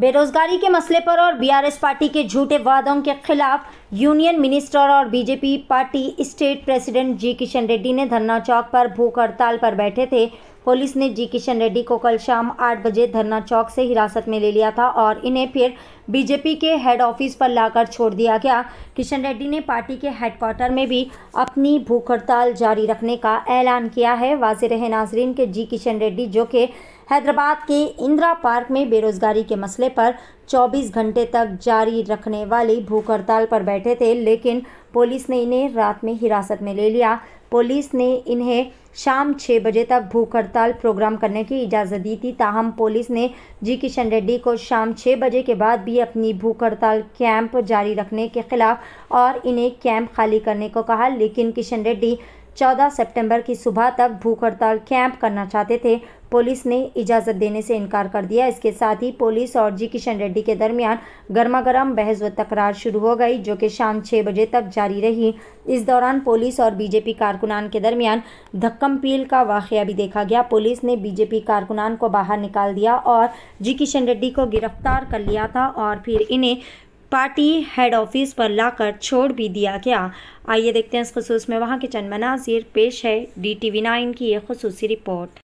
बेरोजगारी के मसले पर और बीआरएस पार्टी के झूठे वादों के खिलाफ यूनियन मिनिस्टर और BJP party state president G Kishan Reddy ने धरना चौक पर भूख हड़ताल पर बैठे थे पुलिस ने जी किशन रेड्डी को कल शाम आठ बजे धरना चौक से हिरासत में ले लिया था और इन्हें फिर बीजेपी के हेड ऑफिस पर लाकर छोड़ दिया गया किशन रेड्डी ने पार्टी के हेडक्वार्टर में भी अपनी भूख हड़ताल जारी रखने का ऐलान किया है वाज रहे नाजरीन के जी किशन रेड्डी जो कि हैदराबाद के इंदिरा पार्क में बेरोजगारी के मसले पर 24 घंटे तक जारी रखने वाली भूख हड़ताल पर बैठे थे लेकिन पुलिस ने इन्हें रात में हिरासत में ले लिया पुलिस ने इन्हें शाम छः बजे तक भूख हड़ताल प्रोग्राम करने की इजाज़त दी थी ताहम पुलिस ने जी किशन रेड्डी को शाम छः बजे के बाद भी अपनी भूख हड़ताल कैंप जारी रखने के खिलाफ और इन्हें कैंप खाली करने को कहा लेकिन किशन रेड्डी 14 सितंबर की सुबह तक भूख हड़ताल कैंप करना चाहते थे पुलिस ने इजाज़त देने से इनकार कर दिया इसके साथ ही पुलिस और जी किशन रेड्डी के दरमियान गर्मा गर्म बहस व तकरार शुरू हो गई जो कि शाम छः बजे तक जारी रही इस दौरान पुलिस और बीजेपी कारकुनान के दरमियान धक्कम पील का वाक़ भी देखा गया पुलिस ने बीजेपी कारकुनान को बाहर निकाल दिया और जी किशन रेड्डी को गिरफ्तार कर लिया था और फिर इन्हें पार्टी हेड ऑफिस पर लाकर छोड़ भी दिया गया आइए देखते हैं इस खसूस में वहाँ के चंद मनाजिर पेश है डी टी वी नाइन की यह खसूसी रिपोर्ट